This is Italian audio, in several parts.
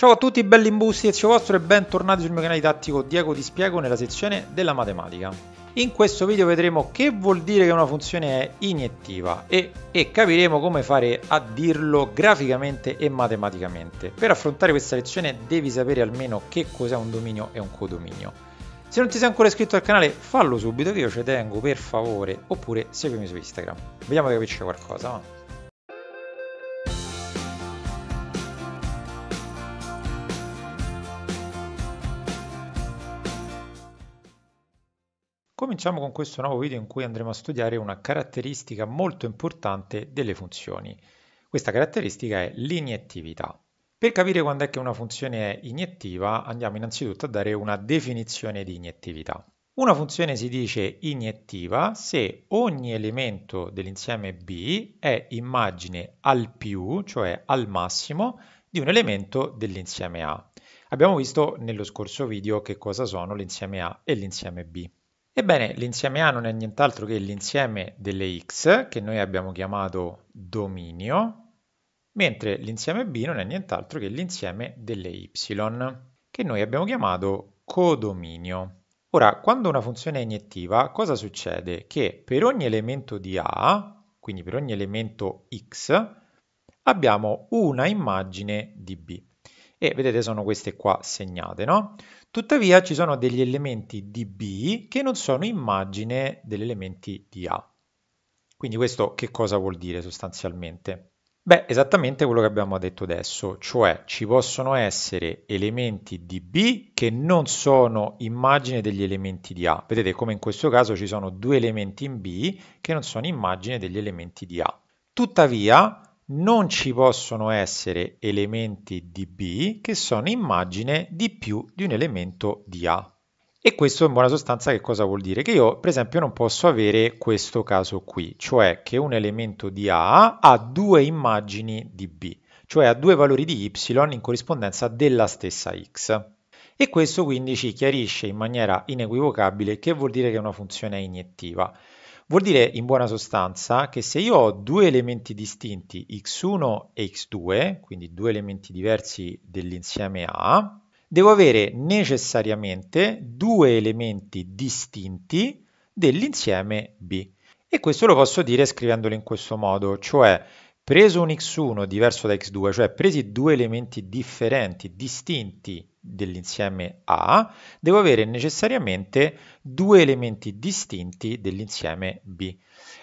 Ciao a tutti, belli imbusti e zio vostro e bentornati sul mio canale tattico Diego Ti Spiego nella sezione della matematica. In questo video vedremo che vuol dire che una funzione è iniettiva e, e capiremo come fare a dirlo graficamente e matematicamente. Per affrontare questa lezione devi sapere almeno che cos'è un dominio e un codominio. Se non ti sei ancora iscritto al canale fallo subito che io ci tengo per favore oppure seguimi su Instagram. Vediamo di capirci qualcosa. Cominciamo con questo nuovo video in cui andremo a studiare una caratteristica molto importante delle funzioni. Questa caratteristica è l'iniettività. Per capire quando è che una funzione è iniettiva andiamo innanzitutto a dare una definizione di iniettività. Una funzione si dice iniettiva se ogni elemento dell'insieme B è immagine al più, cioè al massimo, di un elemento dell'insieme A. Abbiamo visto nello scorso video che cosa sono l'insieme A e l'insieme B. Ebbene, l'insieme A non è nient'altro che l'insieme delle x, che noi abbiamo chiamato dominio, mentre l'insieme B non è nient'altro che l'insieme delle y, che noi abbiamo chiamato codominio. Ora, quando una funzione è iniettiva, cosa succede? Che per ogni elemento di A, quindi per ogni elemento x, abbiamo una immagine di B e vedete sono queste qua segnate, no? Tuttavia ci sono degli elementi di B che non sono immagine degli elementi di A. Quindi questo che cosa vuol dire sostanzialmente? Beh, esattamente quello che abbiamo detto adesso, cioè ci possono essere elementi di B che non sono immagine degli elementi di A. Vedete come in questo caso ci sono due elementi in B che non sono immagine degli elementi di A. Tuttavia, non ci possono essere elementi di B che sono immagine di più di un elemento di A. E questo in buona sostanza che cosa vuol dire? Che io per esempio non posso avere questo caso qui, cioè che un elemento di A ha due immagini di B, cioè ha due valori di Y in corrispondenza della stessa X. E questo quindi ci chiarisce in maniera inequivocabile che vuol dire che una funzione è iniettiva. Vuol dire in buona sostanza che se io ho due elementi distinti x1 e x2, quindi due elementi diversi dell'insieme A, devo avere necessariamente due elementi distinti dell'insieme B. E questo lo posso dire scrivendolo in questo modo, cioè preso un x1 diverso da x2, cioè presi due elementi differenti, distinti dell'insieme A, devo avere necessariamente due elementi distinti dell'insieme B.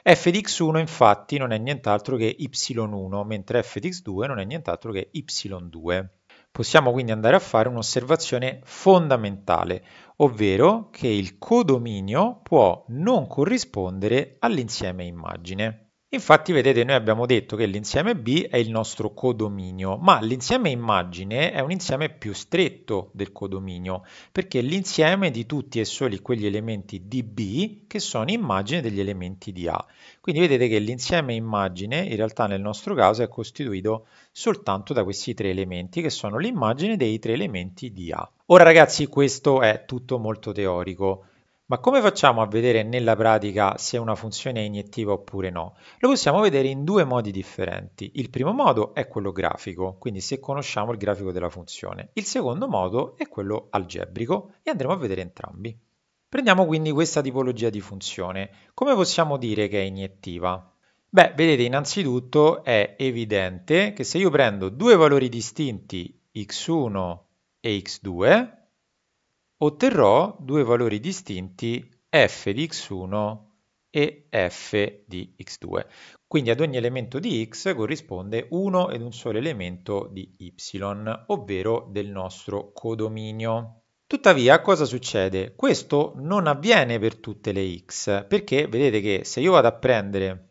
f di x1 infatti non è nient'altro che y1, mentre f di x2 non è nient'altro che y2. Possiamo quindi andare a fare un'osservazione fondamentale, ovvero che il codominio può non corrispondere all'insieme immagine. Infatti vedete noi abbiamo detto che l'insieme B è il nostro codominio, ma l'insieme immagine è un insieme più stretto del codominio, perché è l'insieme di tutti e soli quegli elementi di B che sono immagine degli elementi di A. Quindi vedete che l'insieme immagine in realtà nel nostro caso è costituito soltanto da questi tre elementi che sono l'immagine dei tre elementi di A. Ora ragazzi questo è tutto molto teorico. Ma come facciamo a vedere nella pratica se una funzione è iniettiva oppure no? Lo possiamo vedere in due modi differenti. Il primo modo è quello grafico, quindi se conosciamo il grafico della funzione. Il secondo modo è quello algebrico e andremo a vedere entrambi. Prendiamo quindi questa tipologia di funzione. Come possiamo dire che è iniettiva? Beh, vedete, innanzitutto è evidente che se io prendo due valori distinti x1 e x2, otterrò due valori distinti f di x1 e f di x2. Quindi ad ogni elemento di x corrisponde uno ed un solo elemento di y, ovvero del nostro codominio. Tuttavia, cosa succede? Questo non avviene per tutte le x, perché vedete che se io vado a prendere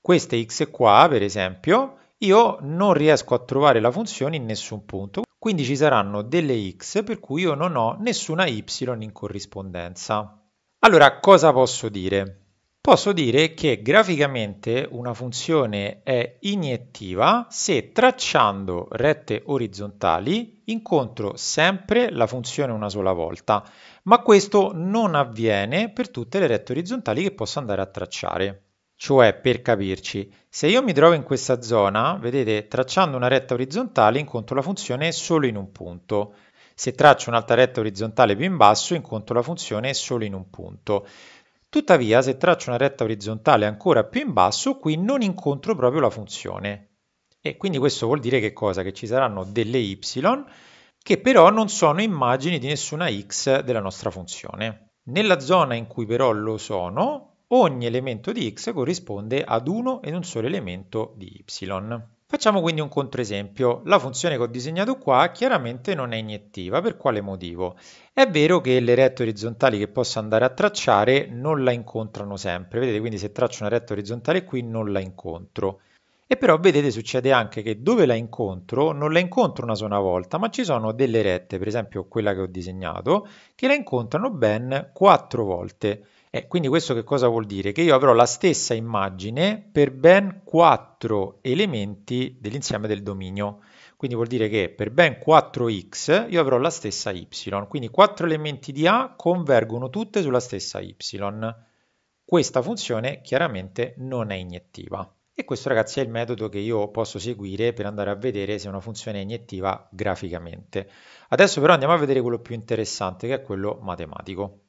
queste x qua, per esempio, io non riesco a trovare la funzione in nessun punto quindi ci saranno delle x per cui io non ho nessuna y in corrispondenza. Allora, cosa posso dire? Posso dire che graficamente una funzione è iniettiva se tracciando rette orizzontali incontro sempre la funzione una sola volta, ma questo non avviene per tutte le rette orizzontali che posso andare a tracciare. Cioè, per capirci, se io mi trovo in questa zona, vedete, tracciando una retta orizzontale incontro la funzione solo in un punto. Se traccio un'altra retta orizzontale più in basso, incontro la funzione solo in un punto. Tuttavia, se traccio una retta orizzontale ancora più in basso, qui non incontro proprio la funzione. E quindi questo vuol dire che cosa? Che ci saranno delle y che però non sono immagini di nessuna x della nostra funzione. Nella zona in cui però lo sono, ogni elemento di x corrisponde ad uno ed un solo elemento di y. Facciamo quindi un controesempio. La funzione che ho disegnato qua chiaramente non è iniettiva, per quale motivo? È vero che le rette orizzontali che posso andare a tracciare non la incontrano sempre, vedete quindi se traccio una retta orizzontale qui non la incontro. E però vedete succede anche che dove la incontro non la incontro una sola volta, ma ci sono delle rette, per esempio quella che ho disegnato, che la incontrano ben quattro volte. Eh, quindi questo che cosa vuol dire? Che io avrò la stessa immagine per ben quattro elementi dell'insieme del dominio. Quindi vuol dire che per ben 4x io avrò la stessa y. Quindi quattro elementi di A convergono tutte sulla stessa y. Questa funzione chiaramente non è iniettiva. E questo ragazzi è il metodo che io posso seguire per andare a vedere se una funzione è iniettiva graficamente. Adesso però andiamo a vedere quello più interessante che è quello matematico.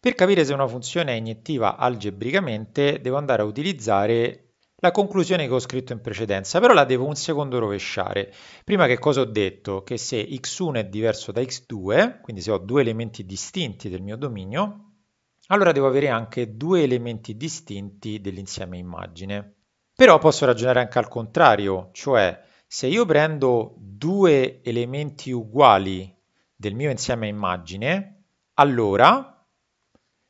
Per capire se una funzione è iniettiva algebricamente devo andare a utilizzare la conclusione che ho scritto in precedenza, però la devo un secondo rovesciare. Prima che cosa ho detto? Che se x1 è diverso da x2, quindi se ho due elementi distinti del mio dominio, allora devo avere anche due elementi distinti dell'insieme immagine. Però posso ragionare anche al contrario, cioè se io prendo due elementi uguali del mio insieme immagine, allora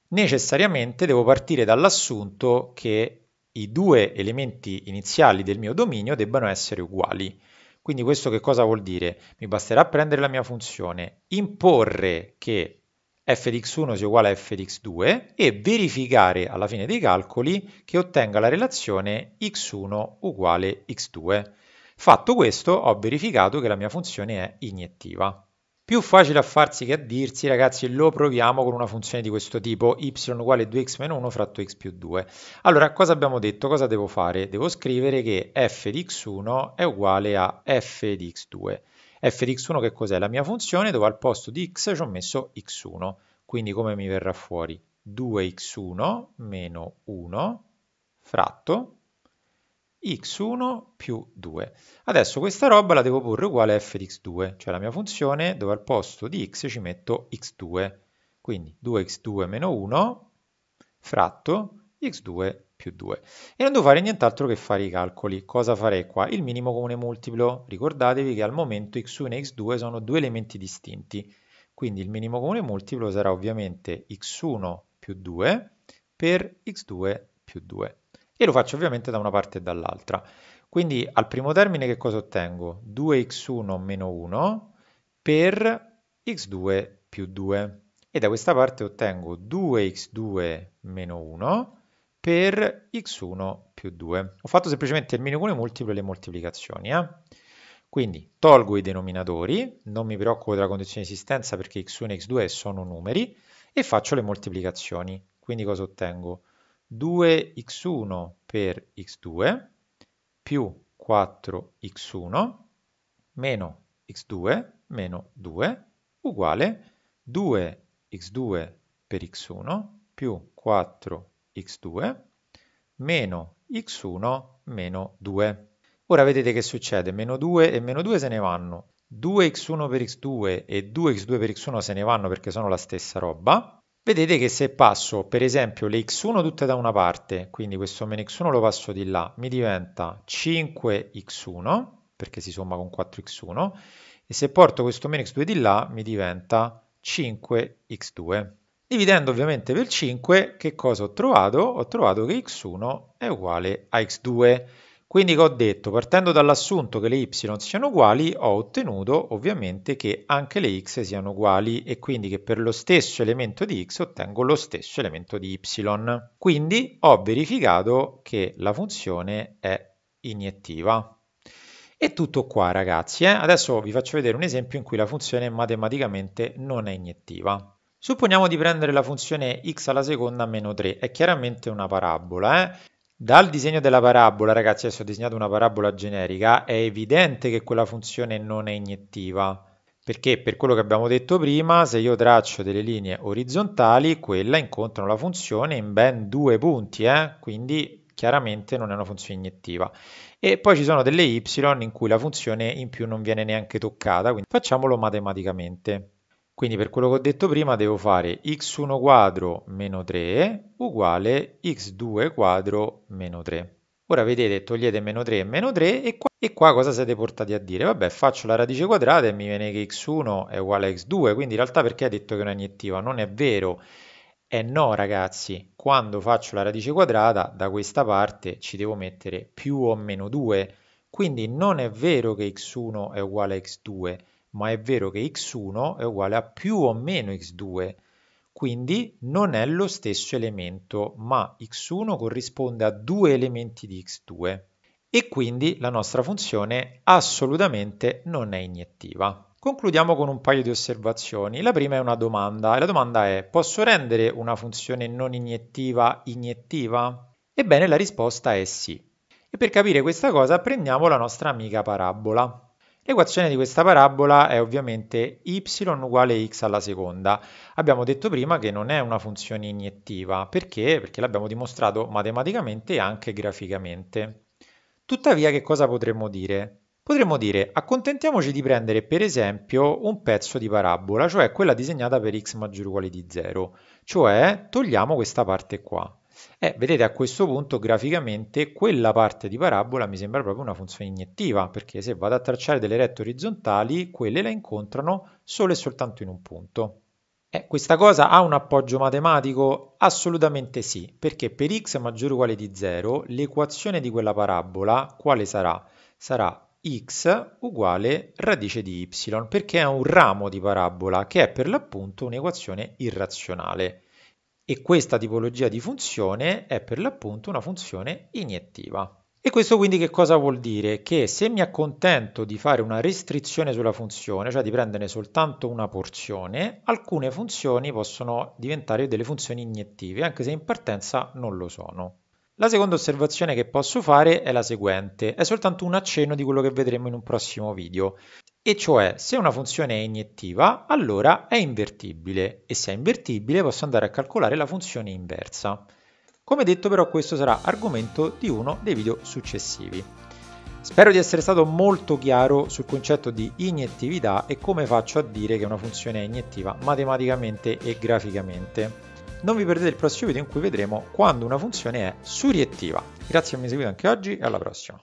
necessariamente devo partire dall'assunto che i due elementi iniziali del mio dominio debbano essere uguali. Quindi questo che cosa vuol dire? Mi basterà prendere la mia funzione, imporre che f di x1 sia uguale a f di x2 e verificare alla fine dei calcoli che ottenga la relazione x1 uguale x2. Fatto questo ho verificato che la mia funzione è iniettiva. Più facile a farsi che a dirsi, ragazzi, lo proviamo con una funzione di questo tipo, y uguale 2x meno 1 fratto x più 2. Allora, cosa abbiamo detto? Cosa devo fare? Devo scrivere che f di x1 è uguale a f di x2. f di x1 che cos'è? La mia funzione dove al posto di x ci ho messo x1. Quindi come mi verrà fuori? 2x1 meno 1 fratto x1 più 2. Adesso questa roba la devo porre uguale a f di x2, cioè la mia funzione dove al posto di x ci metto x2. Quindi 2x2 meno 1 fratto x2 più 2. E non devo fare nient'altro che fare i calcoli. Cosa farei qua? Il minimo comune multiplo. Ricordatevi che al momento x1 e x2 sono due elementi distinti. Quindi il minimo comune multiplo sarà ovviamente x1 più 2 per x2 più 2 e lo faccio ovviamente da una parte e dall'altra. Quindi al primo termine che cosa ottengo? 2x1 meno 1 per x2 più 2 e da questa parte ottengo 2x2 meno 1 per x1 più 2. Ho fatto semplicemente il minimo comune multiplo e le moltiplicazioni. Eh? Quindi tolgo i denominatori, non mi preoccupo della condizione di esistenza perché x1 e x2 sono numeri, e faccio le moltiplicazioni. Quindi cosa ottengo? 2x1 per x2 più 4x1 meno x2 meno 2 uguale 2x2 per x1 più 4x2 meno x1 meno 2. Ora vedete che succede, meno 2 e meno 2 se ne vanno, 2x1 per x2 e 2x2 per x1 se ne vanno perché sono la stessa roba, vedete che se passo per esempio le x1 tutte da una parte, quindi questo meno x1 lo passo di là, mi diventa 5x1, perché si somma con 4x1, e se porto questo meno x2 di là mi diventa 5x2. Dividendo ovviamente per 5, che cosa ho trovato? Ho trovato che x1 è uguale a x2. Quindi che ho detto, partendo dall'assunto che le y siano uguali, ho ottenuto ovviamente che anche le x siano uguali e quindi che per lo stesso elemento di x ottengo lo stesso elemento di y. Quindi ho verificato che la funzione è iniettiva. È tutto qua ragazzi, eh? adesso vi faccio vedere un esempio in cui la funzione matematicamente non è iniettiva. Supponiamo di prendere la funzione x alla seconda meno 3, è chiaramente una parabola, eh? Dal disegno della parabola, ragazzi, adesso ho disegnato una parabola generica, è evidente che quella funzione non è iniettiva, perché per quello che abbiamo detto prima, se io traccio delle linee orizzontali, quella incontra la funzione in ben due punti, eh? quindi chiaramente non è una funzione iniettiva. E poi ci sono delle y in cui la funzione in più non viene neanche toccata, quindi facciamolo matematicamente. Quindi per quello che ho detto prima devo fare x1 quadro meno 3 uguale x2 quadro meno 3. Ora vedete, togliete meno 3 e meno 3 e qua, e qua, cosa siete portati a dire? Vabbè, faccio la radice quadrata e mi viene che x1 è uguale a x2, quindi in realtà perché ha detto che è una Non è vero. E eh no, ragazzi, quando faccio la radice quadrata, da questa parte ci devo mettere più o meno 2, quindi non è vero che x1 è uguale a x2, ma è vero che x1 è uguale a più o meno x2, quindi non è lo stesso elemento, ma x1 corrisponde a due elementi di x2 e quindi la nostra funzione assolutamente non è iniettiva. Concludiamo con un paio di osservazioni. La prima è una domanda e la domanda è posso rendere una funzione non iniettiva iniettiva? Ebbene la risposta è sì. E per capire questa cosa prendiamo la nostra amica parabola. L'equazione di questa parabola è ovviamente y uguale x alla seconda. Abbiamo detto prima che non è una funzione iniettiva, perché? Perché l'abbiamo dimostrato matematicamente e anche graficamente. Tuttavia che cosa potremmo dire? Potremmo dire accontentiamoci di prendere per esempio un pezzo di parabola, cioè quella disegnata per x maggiore o uguale di 0, cioè togliamo questa parte qua. Eh, vedete a questo punto graficamente quella parte di parabola mi sembra proprio una funzione iniettiva, perché se vado a tracciare delle rette orizzontali, quelle la incontrano solo e soltanto in un punto. Eh, questa cosa ha un appoggio matematico? Assolutamente sì, perché per x maggiore o uguale di 0 l'equazione di quella parabola quale sarà? Sarà x uguale radice di y, perché è un ramo di parabola che è per l'appunto un'equazione irrazionale e questa tipologia di funzione è per l'appunto una funzione iniettiva. E questo quindi che cosa vuol dire? Che se mi accontento di fare una restrizione sulla funzione, cioè di prenderne soltanto una porzione, alcune funzioni possono diventare delle funzioni iniettive, anche se in partenza non lo sono. La seconda osservazione che posso fare è la seguente, è soltanto un accenno di quello che vedremo in un prossimo video e cioè se una funzione è iniettiva allora è invertibile e se è invertibile posso andare a calcolare la funzione inversa. Come detto però questo sarà argomento di uno dei video successivi. Spero di essere stato molto chiaro sul concetto di iniettività e come faccio a dire che una funzione è iniettiva matematicamente e graficamente. Non vi perdete il prossimo video in cui vedremo quando una funzione è suriettiva. Grazie per avermi seguito anche oggi e alla prossima.